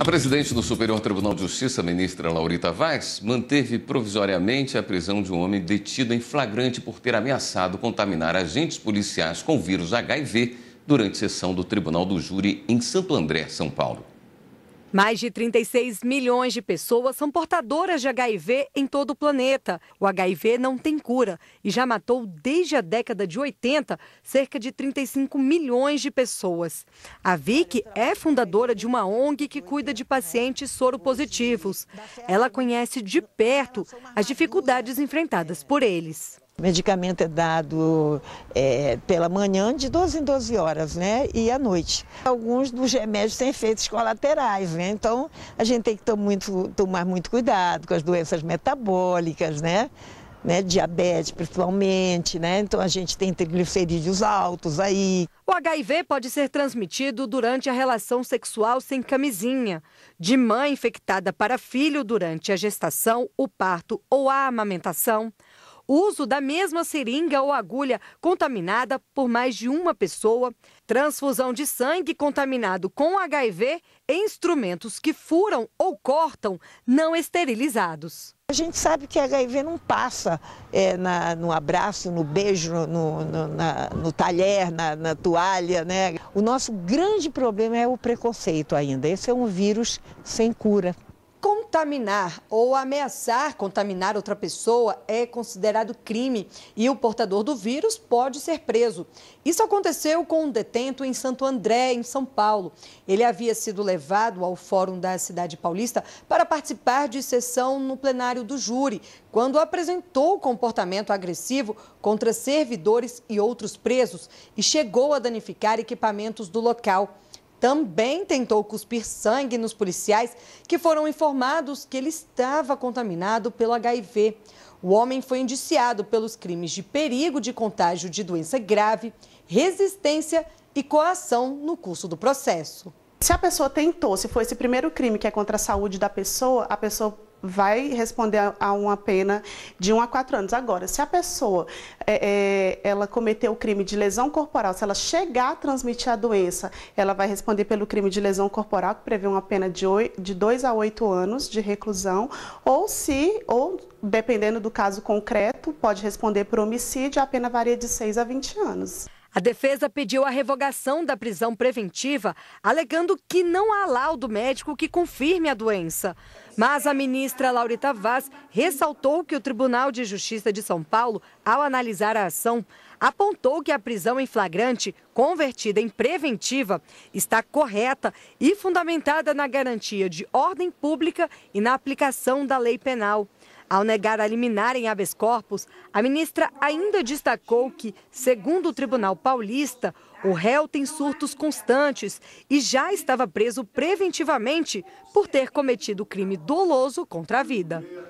A presidente do Superior Tribunal de Justiça, ministra Laurita Vaz, manteve provisoriamente a prisão de um homem detido em flagrante por ter ameaçado contaminar agentes policiais com vírus HIV durante sessão do Tribunal do Júri em Santo André, São Paulo. Mais de 36 milhões de pessoas são portadoras de HIV em todo o planeta. O HIV não tem cura e já matou, desde a década de 80, cerca de 35 milhões de pessoas. A Vicky é fundadora de uma ONG que cuida de pacientes soropositivos. Ela conhece de perto as dificuldades enfrentadas por eles. O medicamento é dado é, pela manhã de 12 em 12 horas, né? E à noite. Alguns dos remédios têm efeitos colaterais, né? Então a gente tem que tomar muito, tomar muito cuidado com as doenças metabólicas, né? Né, diabetes principalmente, né? Então a gente tem triglicerídeos altos aí. O HIV pode ser transmitido durante a relação sexual sem camisinha, de mãe infectada para filho durante a gestação, o parto ou a amamentação uso da mesma seringa ou agulha contaminada por mais de uma pessoa, transfusão de sangue contaminado com HIV e instrumentos que furam ou cortam não esterilizados. A gente sabe que HIV não passa é, na, no abraço, no beijo, no, no, na, no talher, na, na, toalha, né? O nosso grande problema é o preconceito ainda. Esse é um vírus sem cura contaminar ou ameaçar contaminar outra pessoa é considerado crime e o portador do vírus pode ser preso. Isso aconteceu com um detento em Santo André, em São Paulo. Ele havia sido levado ao Fórum da Cidade Paulista para participar de sessão no plenário do júri, quando apresentou comportamento agressivo contra servidores e outros presos e chegou a danificar equipamentos do local também tentou cuspir sangue nos policiais que foram informados que ele estava contaminado pelo HIV. O homem foi indiciado pelos crimes de perigo de contágio de doença grave, resistência e coação no curso do processo. Se a pessoa tentou, se foi esse primeiro crime que é contra a saúde da pessoa, a pessoa vai responder a uma pena de 1 a 4 anos. Agora, se a pessoa é, é, ela cometeu o crime de lesão corporal, se ela chegar a transmitir a doença, ela vai responder pelo crime de lesão corporal, que prevê uma pena de, 8, de 2 a 8 anos de reclusão, ou se, ou dependendo do caso concreto, pode responder por homicídio, a pena varia de 6 a 20 anos. A defesa pediu a revogação da prisão preventiva, alegando que não há laudo médico que confirme a doença. Mas a ministra Laurita Vaz ressaltou que o Tribunal de Justiça de São Paulo, ao analisar a ação, apontou que a prisão em flagrante, convertida em preventiva, está correta e fundamentada na garantia de ordem pública e na aplicação da lei penal. Ao negar a liminar em habeas corpus, a ministra ainda destacou que, segundo o Tribunal Paulista, o réu tem surtos constantes e já estava preso preventivamente por ter cometido crime doloso contra a vida.